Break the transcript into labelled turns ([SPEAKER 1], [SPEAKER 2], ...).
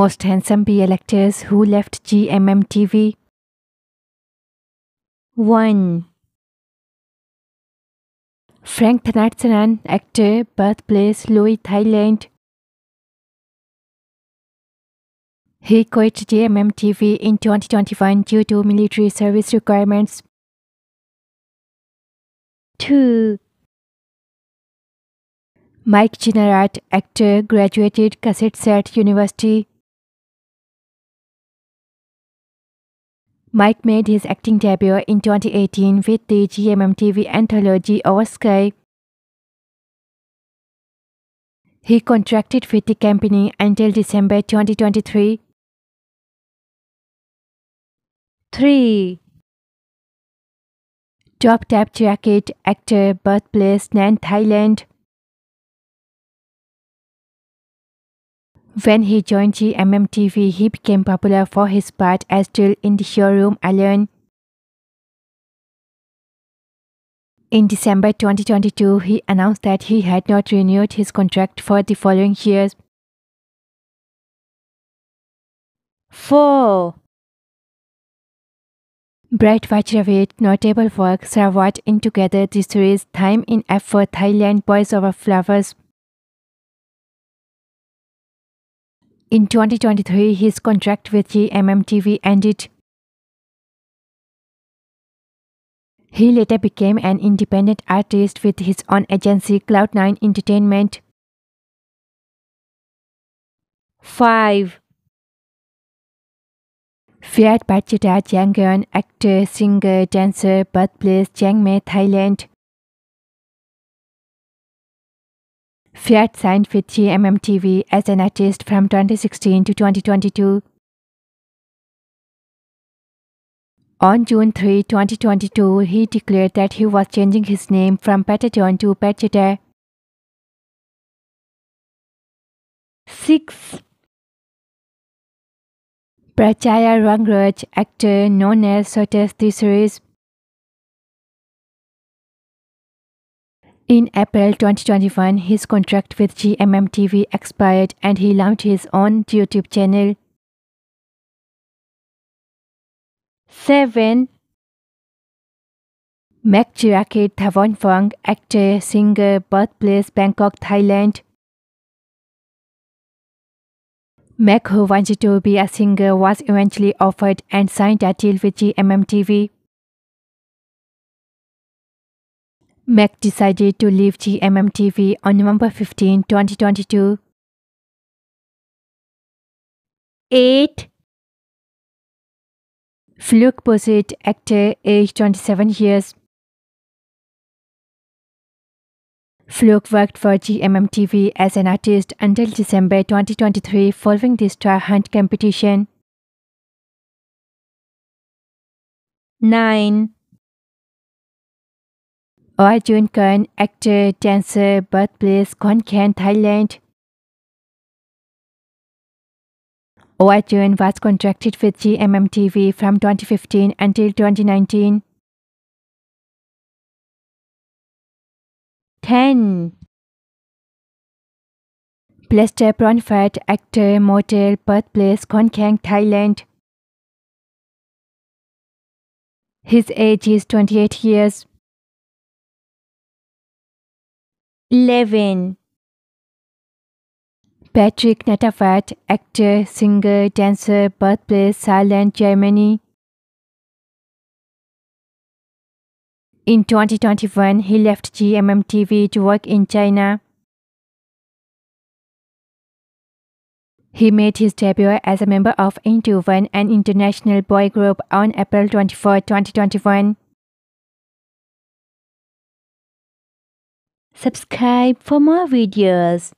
[SPEAKER 1] Most handsome b actors who left GMMTV. 1. Frank Thanatsaran, actor, birthplace Louis Thailand. He quit GMMTV in 2021 due to military service requirements. 2. Mike Ginnarat, actor, graduated Set University. Mike made his acting debut in 2018 with the GMMTV anthology Over He contracted with the company until December 2023. 3. Top Tap Jacket Actor Birthplace Nan Thailand When he joined GMMTV, he became popular for his part as Jill in the showroom alone. In December 2022, he announced that he had not renewed his contract for the following years. 4. Brett Vajravit, notable work, Sarawat in together the series Time in F for Thailand Boys Over Flowers. In 2023, his contract with GMMTV ended. He later became an independent artist with his own agency Cloud9 Entertainment. 5. Fiat Bachita Jangyeon, actor, singer, dancer, birthplace Chiang Mai, Thailand. Fiat signed with GMM TV as an artist from 2016 to 2022. On June 3, 2022, he declared that he was changing his name from Pataton to Patchete. 6. Prachaya Rangraj, actor known as Sotes Thesaurus, In April 2021, his contract with GMM TV expired and he launched his own YouTube channel. 7. Megjirakit Thavonfong, actor, singer, birthplace Bangkok, Thailand. Meg, who wanted to be a singer, was eventually offered and signed a deal with GMMTV. Mac decided to leave GMMTV on November 15, 2022. 8. Fluke Posit, actor, age 27 years. Fluke worked for GMMTV as an artist until December 2023 following the Star Hunt competition. 9. Arjun Khan, actor, dancer, birthplace Konkan, Thailand. Arjun was contracted with GMMTV from 2015 until 2019. 10. Plaster Bronfat, actor, model, birthplace Konkan, Thailand. His age is 28 years. 11. Patrick Netafat, actor, singer, dancer, birthplace, Saarland, Germany. In 2021, he left GMMTV to work in China. He made his debut as a member of Into an international boy group, on April 24, 2021. Subscribe for more videos.